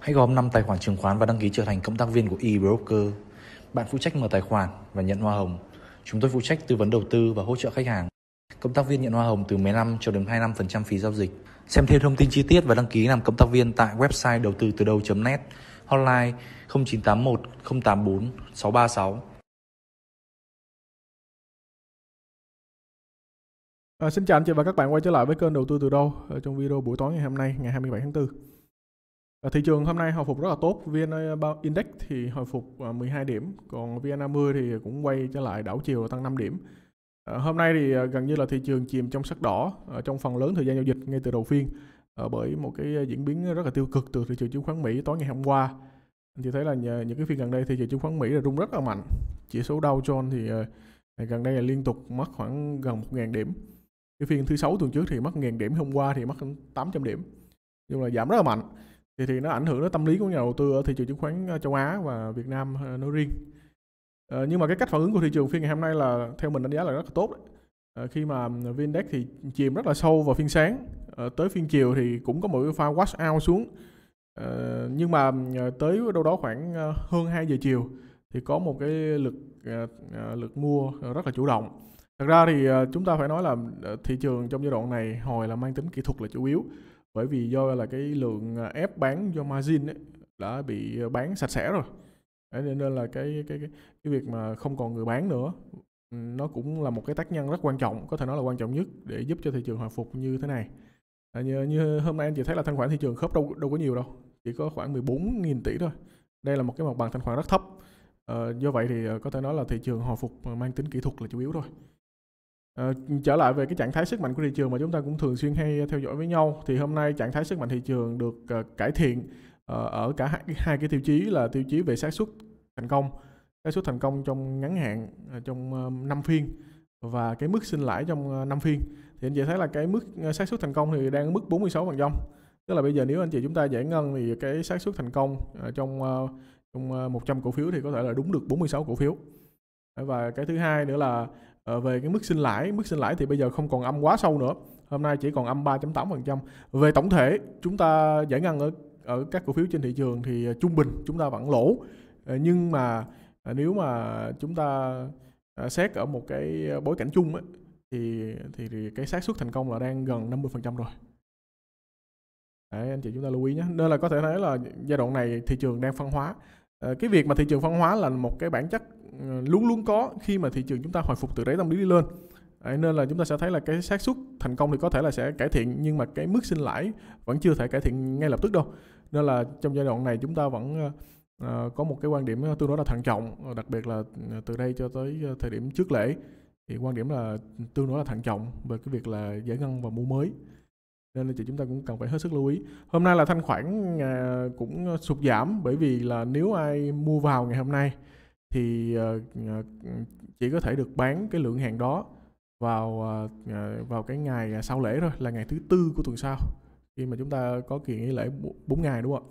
Hãy gom 5 tài khoản chứng khoán và đăng ký trở thành cộng tác viên của eBroker. Bạn phụ trách mở tài khoản và nhận hoa hồng. Chúng tôi phụ trách tư vấn đầu tư và hỗ trợ khách hàng. Cộng tác viên nhận hoa hồng từ 15 cho đến 25% phí giao dịch. Xem thêm thông tin chi tiết và đăng ký làm cộng tác viên tại website đầu tư từ đầu.net, hotline 0981 084 636. À, xin chào anh chị và các bạn quay trở lại với kênh đầu tư từ đâu ờ, trong video buổi tối ngày hôm nay ngày 27 tháng 4. Thị trường hôm nay hồi phục rất là tốt, VN Index thì hồi phục 12 à, điểm, còn VN50 thì cũng quay trở lại đảo chiều tăng 5 điểm. À, hôm nay thì à, gần như là thị trường chìm trong sắc đỏ trong phần lớn thời gian giao dịch ngay từ đầu phiên bởi một cái diễn biến rất là tiêu cực từ thị trường chứng khoán Mỹ tối ngày hôm qua. Thì thấy là những cái phiên gần đây thị trường chứng khoán Mỹ là rung rất là mạnh. Chỉ số Dow Jones thì gần đây là liên tục mất khoảng gần 1.000 điểm. Cái phiên thứ sáu tuần trước thì mất 1.000 điểm, hôm qua thì mất 800 điểm. Nhưng là giảm rất là mạnh thì thì nó ảnh hưởng đến tâm lý của nhà đầu tư ở thị trường chứng khoán ờ, châu Á và Việt Nam ờ, nói riêng ờ, nhưng mà cái cách phản ứng của thị trường phiên ngày hôm nay là theo mình đánh giá là rất là tốt khi mà vn thì chìm rất là sâu vào phiên sáng tới phiên chiều thì cũng có một cái pha wash out xuống nhưng mà tới đâu đó khoảng hơn 2 giờ chiều thì có một cái lực lực mua rất là chủ động thật ra thì chúng ta phải nói là thị trường trong giai đoạn này hồi là mang tính kỹ thuật là chủ yếu bởi vì do là cái lượng à, ép bán do margin ấy, đã bị à, bán sạch sẽ rồi Đấy, nên là cái cái cái cái việc mà không còn người bán nữa nó cũng là một cái tác nhân rất quan trọng có thể nói là quan trọng nhất để giúp cho thị trường hồi phục như thế này à, như, như hôm nay anh chị thấy là thanh khoản thị trường khớp đâu đâu có nhiều đâu chỉ có khoảng 14.000 tỷ thôi đây là một cái mặt bằng thanh khoản rất thấp à, do vậy thì à, có thể nói là thị trường hồi phục mang tính kỹ thuật là chủ yếu thôi À, trở lại về cái trạng thái sức mạnh của thị trường mà chúng ta cũng thường xuyên hay theo dõi với nhau thì hôm nay trạng thái sức mạnh thị trường được uh, cải thiện uh, ở cả hai, hai cái tiêu chí là tiêu chí về xác suất thành công xác suất thành công trong ngắn hạn uh, trong năm phiên và cái mức sinh lãi trong năm phiên thì anh chị thấy là cái mức xác suất thành công thì đang ở mức 46% tức là bây giờ nếu anh chị chúng ta giải ngân thì cái xác suất thành công trong trong 100 cổ phiếu thì có thể là đúng được 46 cổ phiếu và cái thứ hai nữa là Ờ, về cái mức sinh lãi mức sinh lãi thì bây giờ không còn âm quá sâu nữa hôm nay chỉ còn âm 3.8% về tổng thể chúng ta giải ngân ở ở các cổ phiếu trên thị trường thì ờ, trung bình chúng ta vẫn lỗ ờ, nhưng mà nếu mà chúng ta xét ở một cái bối cảnh chung ấy, thì, thì thì cái xác suất thành công là đang gần 50% rồi Đấy, anh chị chúng ta lưu ý nhé. Nên là có thể thấy là giai đoạn này thị trường đang phân hóa. Ờ, cái việc mà thị trường phân hóa là một cái bản chất ờ, luôn luôn có khi mà thị trường chúng ta hồi phục từ đáy tâm lý đi lên Đấy, nên là chúng ta sẽ thấy là cái xác suất thành công thì có thể là sẽ cải thiện nhưng mà cái mức sinh lãi vẫn chưa thể cải thiện ngay lập tức đâu nên là trong giai đoạn này chúng ta vẫn uh, có một cái quan điểm tương đối là thận trọng đặc biệt là từ đây cho tới thời điểm trước lễ thì quan điểm là tương đối là thận trọng về cái việc là giải ngân và mua mới nên là chúng ta cũng cần phải hết sức lưu ý hôm nay là thanh khoản à, cũng sụt giảm bởi vì là nếu ai mua vào ngày hôm nay thì ờ, à, chỉ có thể được bán cái lượng hàng đó vào à, vào cái ngày sau lễ thôi là ngày thứ tư của tuần sau khi mà chúng ta có kỳ nghỉ lễ 4 ngày đúng không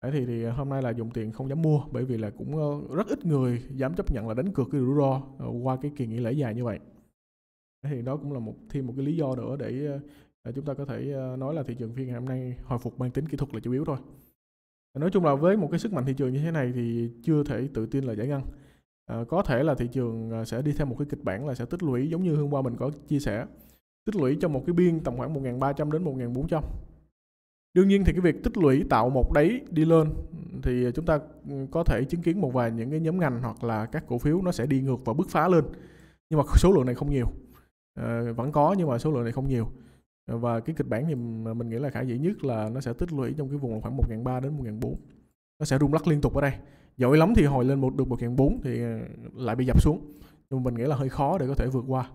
ạ thì, thì hôm nay là dùng tiền không dám mua bởi vì là cũng ờ, rất ít người dám chấp nhận là đánh cược cái rủi ro ờ, qua cái kỳ nghỉ lễ dài như vậy thì đó cũng là một thêm một cái lý do nữa để chúng ta có thể ờ, nói là thị trường phiên ngày hôm nay hồi phục mang tính kỹ thuật là chủ yếu thôi nói chung là với một cái sức mạnh thị trường như thế này thì chưa thể tự tin là giải ngân à, có thể là thị trường ờ, sẽ đi theo một cái kịch bản là sẽ tích lũy giống như hôm qua mình có chia sẻ tích lũy trong một cái biên tầm khoảng 1.300 đến 1.400 đương nhiên thì cái việc tích lũy tạo một đáy đi lên thì chúng ta ừ, có thể chứng kiến một vài những cái nhóm ngành hoặc là các cổ phiếu nó sẽ đi ngược và bứt phá lên nhưng mà số lượng này không nhiều à, vẫn có nhưng mà số lượng này không nhiều và cái kịch bản thì mình nghĩ là khả dĩ nhất là nó sẽ tích lũy trong cái vùng khoảng 1.300 đến 1.400 nó sẽ rung lắc liên tục ở đây giỏi lắm thì hồi lên một được 1.400 thì ờ, lại bị dập xuống nhưng mình nghĩ là hơi khó để có thể vượt qua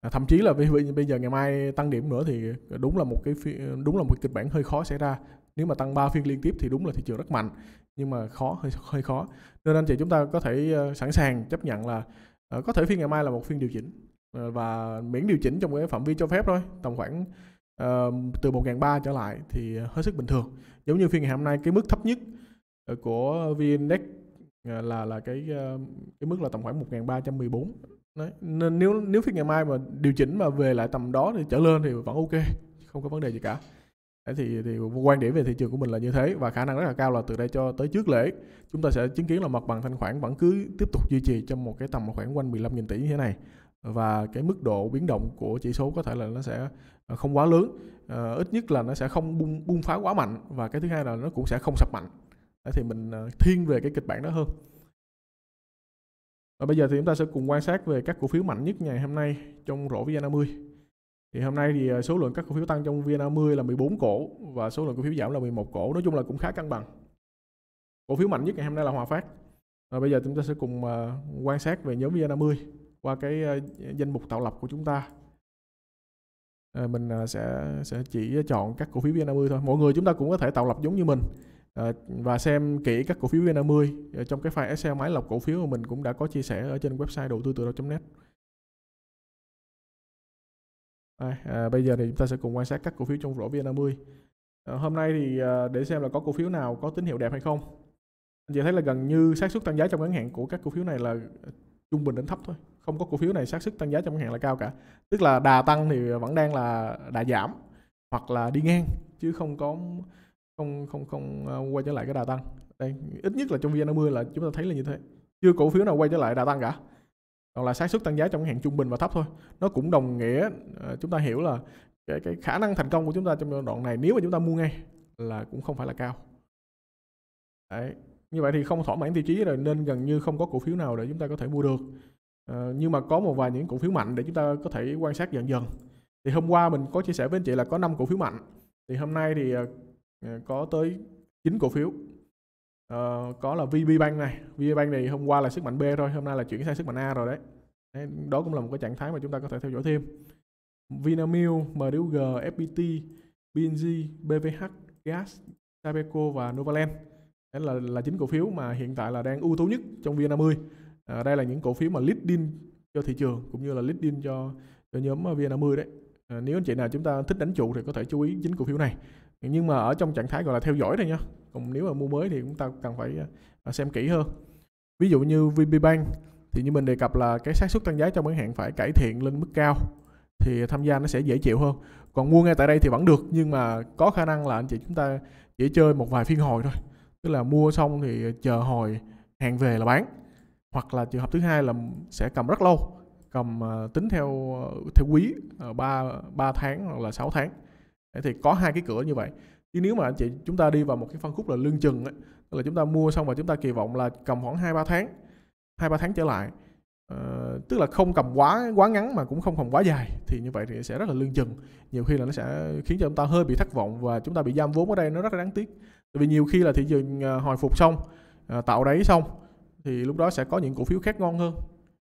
à, thậm chí là bây bây giờ ngày mai tăng điểm nữa thì đúng là một cái ờ, đúng là một kịch bản hơi khó xảy ra nếu mà tăng 3 phiên liên tiếp thì đúng là thị trường rất mạnh nhưng mà khó hơi hơi khó nên anh chị chúng ta có thể ờ, sẵn sàng chấp nhận là có thể phiên ngày mai là một phiên điều chỉnh Ờ, và miễn điều chỉnh trong cái phạm vi cho phép thôi tầm khoảng uh, từ 1.300 trở lại thì hết sức bình thường giống như phiên ngày hôm nay cái mức thấp nhất ờ, của VN là là cái cái mức là tầm khoảng 1314 Đấy. nên nếu nếu phiên ngày mai mà điều chỉnh mà về lại tầm đó thì trở lên thì vẫn ok không có vấn đề gì cả Đấy thì thì quan điểm về thị trường của mình là như thế và khả năng rất là cao là từ đây cho tới trước lễ chúng ta sẽ chứng kiến là mặt bằng thanh khoản vẫn cứ tiếp tục duy trì trong một cái tầm khoảng quanh 15.000 tỷ như thế này và cái mức độ biến động của chỉ số có thể là nó sẽ ờ, không quá lớn à, ít nhất là nó sẽ không bung bung phá quá mạnh và cái thứ hai là nó cũng sẽ không sập mạnh Đấy, thì mình ờ, thiên về cái kịch bản đó hơn và bây giờ thì chúng ta sẽ cùng quan sát về các cổ phiếu mạnh nhất ngày hôm nay trong rổ VN50 thì hôm nay thì số lượng các cổ phiếu tăng trong VN50 là 14 cổ và số lượng cổ phiếu giảm là 11 cổ nói chung là cũng khá cân bằng cổ phiếu mạnh nhất ngày hôm nay là Hòa Phát và bây giờ chúng ta sẽ cùng quan sát về nhóm VN50 qua cái ờ, danh mục tạo lập của chúng ta ờ, mình ờ, sẽ sẽ chỉ chọn các cổ phiếu VN50 thôi mọi người chúng ta cũng có thể tạo lập giống như mình và xem kỹ các cổ phiếu VN50 trong cái file Excel máy lọc cổ phiếu mà mình cũng đã có chia sẻ ở trên website đầu tư tự do.net à, à, bây giờ thì chúng ta sẽ cùng quan sát các cổ phiếu trong rổ VN50 à, hôm nay thì à, để xem là có cổ phiếu nào có tín hiệu đẹp hay không anh chị thấy là gần như xác suất tăng giá trong ngắn hạn của các cổ phiếu này là trung bình đến thấp thôi không có cổ phiếu này xác suất tăng giá trong ngắn hạn là cao cả tức là đà tăng thì vẫn đang là đà giảm hoặc là đi ngang chứ không có không không không ờ, quay trở lại cái đà tăng đây ít nhất là trong vn50 là chúng ta thấy là như thế chưa cổ phiếu nào quay trở lại đà tăng cả còn là xác suất tăng giá trong hạn trung bình và thấp thôi nó cũng đồng nghĩa ờ, chúng ta hiểu là cái, cái khả năng thành công của chúng ta trong đoạn này nếu mà chúng ta mua ngay là cũng không phải là cao Đấy. như vậy thì không thỏa mãn tiêu chí rồi nên gần như không có cổ phiếu nào để chúng ta có thể mua được Ờ, nhưng mà có một vài những cổ phiếu mạnh để chúng ta có thể quan sát dần dần. Thì hôm qua mình có chia sẻ với anh chị là có 5 cổ phiếu mạnh. Thì hôm nay thì ờ, ờ, có tới 9 cổ phiếu. Uh, có là VB Bank này. VB Bank này hôm qua là sức mạnh B thôi, hôm nay là chuyển sang sức mạnh A rồi đấy. Đó cũng là một cái trạng thái mà chúng ta có thể theo dõi thêm. Vinamilk, MDUG, FPT, BNG, BVH, Gas, Sabeco và Novaland. Đấy là là chín cổ phiếu mà hiện tại là đang ưu tú nhất trong VN50 à, đây là những cổ phiếu mà leading cho thị trường cũng như là leading cho cho nhóm à, VN50 đấy à, nếu anh chị nào chúng ta thích đánh trụ thì có thể chú ý chính cổ phiếu này nhưng mà ở trong trạng thái gọi là theo dõi thôi nha còn nếu mà mua mới thì chúng ta cần phải à, à, xem kỹ hơn ví dụ như VB Bank thì như mình đề cập là cái xác suất tăng giá trong ngắn hạn phải cải thiện lên mức cao thì tham gia nó sẽ dễ chịu hơn còn mua ngay tại đây thì vẫn được nhưng mà có khả năng là anh chị chúng ta chỉ chơi một vài phiên hồi thôi tức là mua xong thì chờ hồi hàng về là bán hoặc là trường hợp thứ hai là sẽ cầm rất lâu cầm ờ, tính theo ờ, theo quý 3, ờ, 3 tháng hoặc là 6 tháng thì có hai cái cửa như vậy chứ nếu mà anh chị chúng ta đi vào một cái phân khúc là lương chừng ấy, là chúng ta mua xong và chúng ta kỳ vọng là cầm khoảng 2 3 tháng 2 3 tháng trở lại Uh, tức là không cầm quá quá ngắn mà cũng không cầm quá dài thì như vậy thì sẽ rất là lương chừng nhiều khi là nó sẽ khiến cho chúng ta hơi bị thất vọng và chúng ta bị giam vốn ở đây nó rất là đáng tiếc tại vì nhiều khi là thị trường hồi phục xong tạo đáy xong thì lúc đó sẽ có những cổ phiếu khác ngon hơn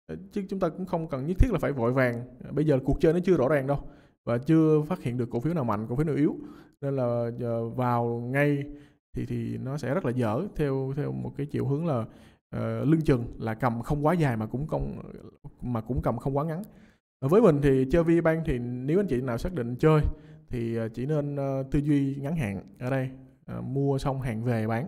ờ, chứ chúng ta cũng không cần nhất thiết là phải vội vàng ờ, bây giờ cuộc chơi nó chưa rõ ràng đâu và chưa phát hiện được cổ phiếu nào mạnh cổ phiếu nào yếu nên là ờ, vào ngay thì thì nó sẽ rất là dở theo theo một cái chiều hướng là uh, lưng chừng là cầm không quá dài mà cũng không mà cũng cầm không quá ngắn với mình thì chơi VBank thì nếu anh chị nào xác định chơi thì chỉ nên uh, tư duy ngắn hạn ở đây uh, mua xong hàng về bán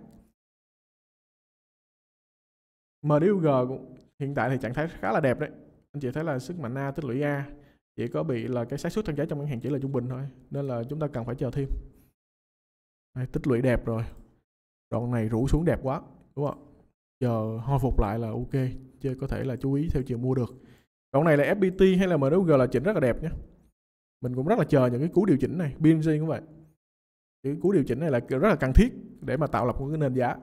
MDUG hiện tại thì trạng thái khá là đẹp đấy anh chị thấy là sức mạnh A tích lũy A chỉ có bị là cái xác suất tăng giá trong ngân hàng chỉ là trung bình thôi nên là chúng ta cần phải chờ thêm Đây, tích lũy đẹp rồi đoạn này rủ xuống đẹp quá đúng không giờ hồi phục lại là ok chơi có thể là chú ý theo chiều mua được đoạn này là FPT hay là MDUG là chỉnh rất là đẹp nhé mình cũng rất là chờ những cái cú điều chỉnh này BNG cũng vậy cái cú điều chỉnh này là rất là cần thiết để mà tạo lập một cái nền giá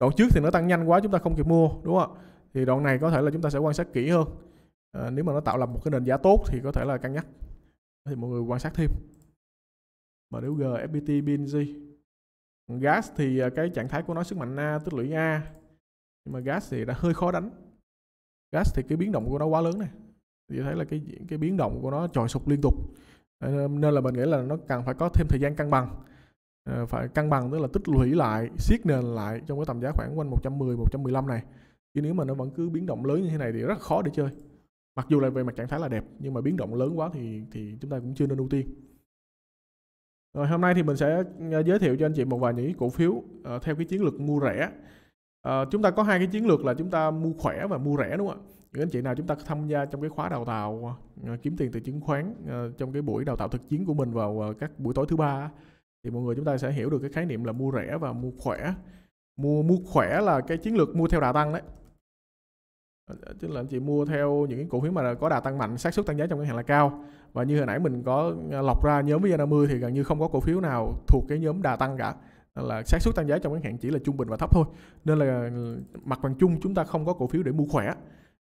đoạn trước thì nó tăng nhanh quá chúng ta không kịp mua đúng không ạ thì đoạn này có thể là chúng ta sẽ quan sát kỹ hơn à, nếu mà nó tạo lập một cái nền giá tốt thì có thể là cân nhắc thì mọi người quan sát thêm mà nếu G, FPT, BNG gas thì à, cái trạng thái của nó sức mạnh A tích lũy A nhưng mà gas thì đã hơi khó đánh gas thì cái biến động của nó quá lớn này thì thấy là cái cái biến động của nó trồi sụp liên tục ờ, nên là mình nghĩ là nó cần phải có thêm thời gian cân bằng Ờ, phải cân bằng tức là tích lũy lại siết nền lại trong cái tầm giá khoảng quanh 110 115 này chứ nếu mà nó vẫn cứ biến động lớn như thế này thì rất khó để chơi mặc dù là về mặt trạng thái là đẹp nhưng mà biến động lớn quá thì thì chúng ta cũng chưa nên ưu tiên rồi hôm nay thì mình sẽ ờ, giới thiệu cho anh chị một vài những cổ phiếu uh, theo cái chiến lược mua rẻ uh, chúng ta có hai cái chiến lược là chúng ta mua khỏe và mua rẻ đúng không ạ những anh chị nào chúng ta tham gia trong cái khóa đào tạo uh, kiếm tiền từ chứng khoán uh, trong cái buổi đào tạo thực chiến của mình vào uh, các buổi tối thứ ba thì mọi người chúng ta sẽ hiểu được cái khái niệm là mua rẻ và mua khỏe mua mua khỏe là cái chiến lược mua theo đà tăng đấy tức là anh chị mua theo những cái cổ phiếu mà có đà tăng mạnh xác suất tăng giá trong ngân hàng là cao và như hồi nãy mình có à, lọc ra nhóm VN50 thì gần như không có cổ phiếu nào thuộc cái nhóm đà tăng cả là xác suất tăng giá trong ngắn hạn chỉ là trung bình và thấp thôi nên là ừ, mặt bằng chung chúng ta không có cổ phiếu để mua khỏe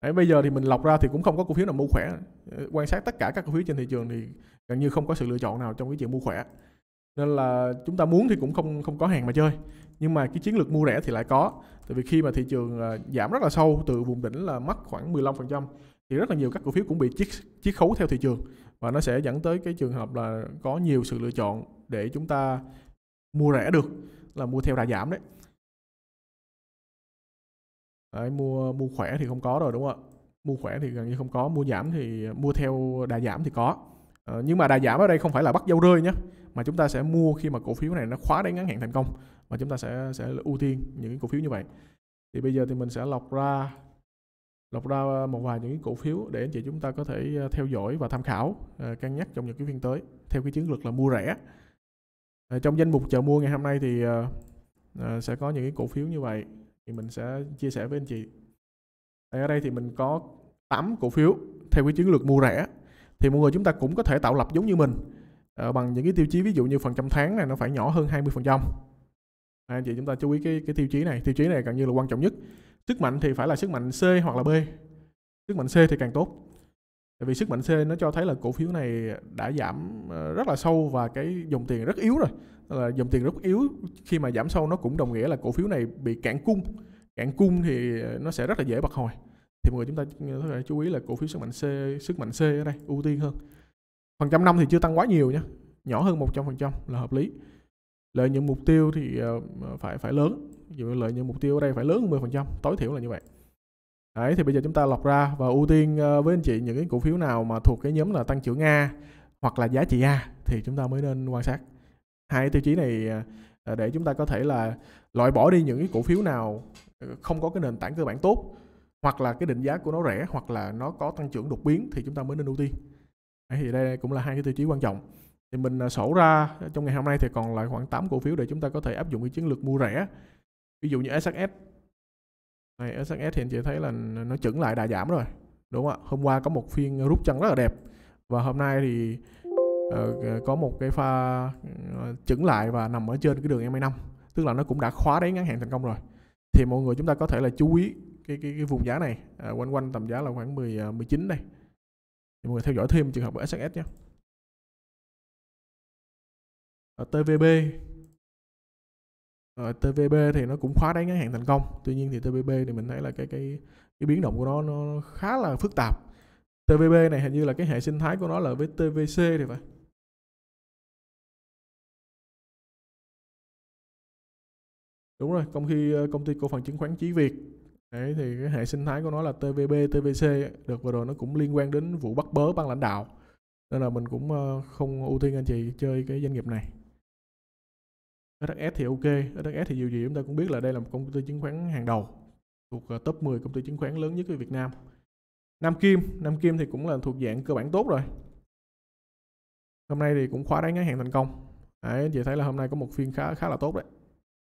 Đấy, bây giờ thì mình lọc ra thì cũng không có cổ phiếu nào mua khỏe quan sát tất cả các cổ phiếu trên thị trường thì gần như không có sự lựa chọn nào trong cái chuyện mua khỏe nên là chúng ta muốn thì cũng không không có hàng mà chơi nhưng mà cái chiến lược mua rẻ thì lại có tại vì khi mà thị trường à, giảm rất là sâu từ vùng đỉnh là mất khoảng 15% thì rất là nhiều các cổ phiếu cũng bị chiết chiết khấu theo thị trường và nó sẽ dẫn tới cái trường hợp là có nhiều sự lựa chọn để chúng ta mua rẻ được là mua theo đà giảm đấy. đấy mua mua khỏe thì không có rồi đúng không ạ mua khỏe thì gần như không có mua giảm thì mua theo đà giảm thì có Ờ, nhưng mà đà giảm ở đây không phải là bắt dâu rơi nhé mà chúng ta sẽ mua khi mà cổ phiếu này nó khóa đáy ngắn hạn thành công và chúng ta sẽ sẽ ưu tiên những cái cổ phiếu như vậy thì bây giờ thì mình sẽ lọc ra lọc ra một vài những cái cổ phiếu để anh chị chúng ta có thể ờ, theo dõi và tham khảo ờ, cân nhắc trong những cái phiên tới theo cái chiến lược là mua rẻ trong danh mục chờ mua ngày hôm nay thì sẽ có những cái cổ phiếu như vậy thì mình sẽ chia sẻ với anh chị ở đây thì mình có 8 cổ phiếu theo cái chiến lược mua rẻ thì mọi người chúng ta cũng có thể tạo lập giống như mình uh, bằng những cái tiêu chí ví dụ như phần trăm tháng này nó phải nhỏ hơn 20% anh chị chúng ta chú ý cái cái tiêu chí này tiêu chí này gần như là quan trọng nhất sức mạnh thì phải là sức mạnh C hoặc là B sức mạnh C thì càng tốt tại vì sức mạnh C nó cho thấy là cổ phiếu này đã giảm ờ, rất là sâu và cái dòng tiền rất yếu rồi là dòng tiền rất yếu khi mà giảm sâu nó cũng đồng nghĩa là cổ phiếu này bị cạn cung cạn cung thì ờ, nó sẽ rất là dễ bật hồi thì mọi người chúng ta ừ, có thể chú ý là cổ phiếu sức mạnh C sức mạnh C ở đây ưu tiên hơn phần trăm năm thì chưa tăng quá nhiều nhé nhỏ hơn 100% là hợp lý lợi nhuận mục tiêu thì ờ, ờ, phải phải lớn dụ lợi nhuận mục tiêu ở đây phải lớn 10% tối thiểu là như vậy đấy thì bây giờ chúng ta lọc ra và ưu tiên ờ, với anh chị những cái cổ phiếu nào mà thuộc cái nhóm là tăng trưởng A hoặc là giá trị A thì chúng ta mới nên quan sát hai tiêu chí này để chúng ta có thể là loại bỏ đi những cái cổ phiếu nào không có cái nền tảng cơ bản tốt hoặc là cái định giá của nó rẻ hoặc là nó có tăng trưởng đột biến thì chúng ta mới nên ưu tiên Đấy, thì đây cũng là hai cái tiêu chí quan trọng thì mình à, sổ ra à, trong ngày hôm nay thì còn lại khoảng 8 cổ phiếu để chúng ta có thể áp dụng cái chiến lược mua rẻ ví dụ như SHS này SHS thì anh chị thấy là nó chững lại đã giảm rồi đúng không ạ hôm qua có một phiên rút chân rất là đẹp và hôm nay thì uh, có một cái pha ờ, chững lại và nằm ở trên cái đường MA5 tức là nó cũng đã khóa đáy ngắn hạn thành công rồi thì mọi người chúng ta có thể là chú ý cái cái, cái vùng giá này à, quanh quanh tầm giá là khoảng 10 19 à, đây thì mọi người theo dõi thêm trường hợp của SHS nhé ở TVB ở ờ, TVB thì nó cũng khóa đáy ngắn hạn thành công tuy nhiên thì TVB thì mình thấy là cái cái cái biến động của nó nó khá là phức tạp TVB này hình như là cái hệ sinh thái của nó là với TVC thì phải đúng rồi công ty ờ, công ty cổ phần chứng khoán Chí Việt Đấy, thì cái hệ sinh thái của nó là TVB, TVC được vừa rồi nó cũng liên quan đến vụ bắt bớ ban lãnh đạo nên là mình cũng ờ, không ưu tiên anh chị chơi cái doanh nghiệp này SHS thì ok SHS thì dù gì chúng ta cũng biết là đây là một công ty chứng khoán hàng đầu thuộc ờ, top 10 công ty chứng khoán lớn nhất của Việt Nam Nam Kim Nam Kim thì cũng là thuộc dạng cơ bản tốt rồi hôm nay thì cũng khóa đáy ngắn hạn thành công đấy anh chị thấy là hôm nay có một phiên khá khá là tốt đấy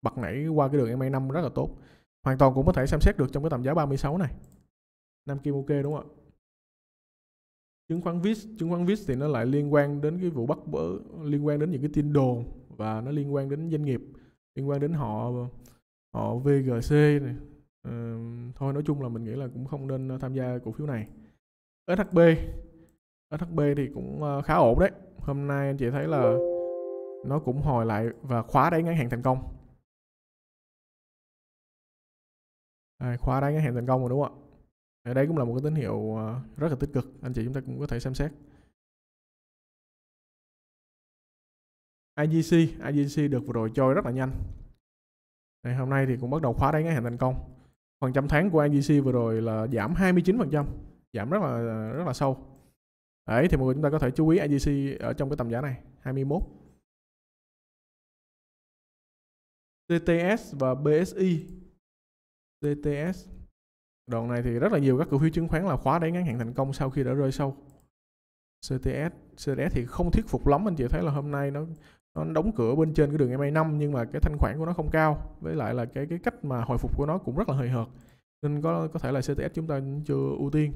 bật nảy qua cái đường MA5 rất là tốt hoàn toàn cũng có thể xem xét được trong cái tầm giá 36 này Nam Kim ok đúng không ạ chứng khoán VIX chứng khoán VIX thì nó lại liên quan đến cái vụ bắt bớ liên quan đến những cái tin đồn và nó liên quan đến doanh nghiệp liên quan đến họ họ VGC này ừ, thôi nói chung là mình nghĩ là cũng không nên ờ, tham gia cổ phiếu này SHB SHB thì cũng ờ, khá ổn đấy hôm nay anh chị thấy là nó cũng hồi lại và khóa đáy ngắn hạn thành công à, khóa đáy ngắn hàng thành công rồi đúng không ạ đây cũng là một cái tín hiệu ờ, rất là tích cực anh chị chúng ta cũng có thể xem xét IGC IGC được vừa rồi trôi rất là nhanh Này, hôm nay thì cũng bắt đầu khóa đáy ngắn hàng thành công phần trăm tháng của IGC vừa rồi là giảm 29% giảm rất là rất là sâu đấy thì mọi người chúng ta có thể chú ý IGC ở trong cái tầm giá này 21 TTS và BSI DTS đoạn này thì rất là nhiều các cổ phiếu chứng khoán là khóa đáy ngắn hạn thành công sau khi đã rơi sâu CTS CTS thì không thuyết phục lắm anh chị thấy là hôm nay nó nó đóng cửa bên trên cái đường MA5 nhưng mà cái thanh khoản của nó không cao với lại là cái cái cách mà hồi phục của nó cũng rất là hời hợt nên có có thể là CTS chúng ta chưa ưu tiên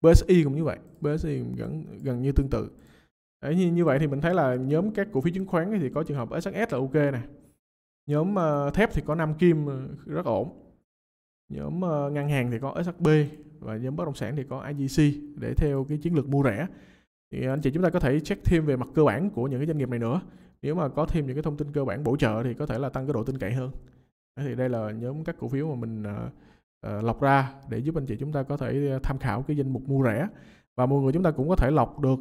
BSI cũng như vậy BSI gần gần như tương tự Đấy, như, như vậy thì mình thấy là nhóm các cổ phiếu chứng khoán thì có trường hợp SHS là ok nè nhóm uh, thép thì có Nam Kim ờ, rất ổn nhóm ờ, ngân hàng thì có SHB và nhóm bất động sản thì có IGC để theo cái chiến lược mua rẻ thì anh chị chúng ta có thể check thêm về mặt cơ bản của những cái doanh nghiệp này nữa nếu mà có thêm những cái thông tin cơ bản bổ trợ thì có thể là tăng cái độ tin cậy hơn thì đây là nhóm các cổ phiếu mà mình uh, lọc ra để giúp anh chị chúng ta có thể tham khảo cái danh mục mua rẻ và mọi người chúng ta cũng có thể lọc được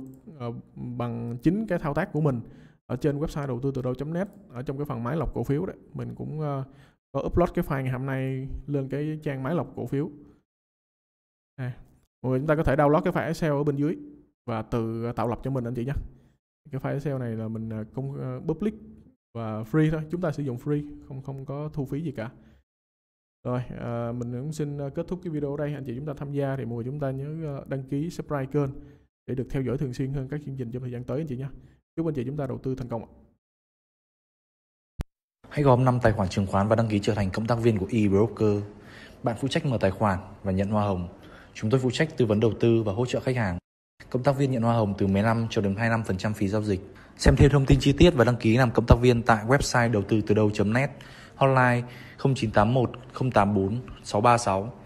uh, bằng chính cái thao tác của mình ở trên website đầu tư từ đâu.net ở trong cái phần máy lọc cổ phiếu đấy mình cũng uh, có upload cái file ngày hôm nay lên cái trang máy lọc cổ phiếu à, mọi người chúng ta có thể download cái file Excel ở bên dưới và tự à, tạo lập cho mình anh chị nhé cái file Excel này là mình à, công à, public và free thôi chúng ta sử dụng free không không có thu phí gì cả rồi à, mình cũng xin kết thúc cái video ở đây anh chị chúng ta tham gia thì mọi người chúng ta nhớ đăng ký subscribe kênh để được theo dõi thường xuyên hơn các chương trình trong thời gian tới anh chị nhé chúc anh chị chúng ta đầu tư thành công ạ Hãy gom 5 tài khoản chứng khoán và đăng ký trở thành cộng tác viên của eBroker. Bạn phụ trách mở tài khoản và nhận hoa hồng. Chúng tôi phụ trách tư vấn đầu tư và hỗ trợ khách hàng. Cộng tác viên nhận hoa hồng từ 15 cho đến 25% phí giao dịch. Xem thêm thông tin chi tiết và đăng ký làm cộng tác viên tại website đầu tư từ đầu.net, hotline 0981 084 636.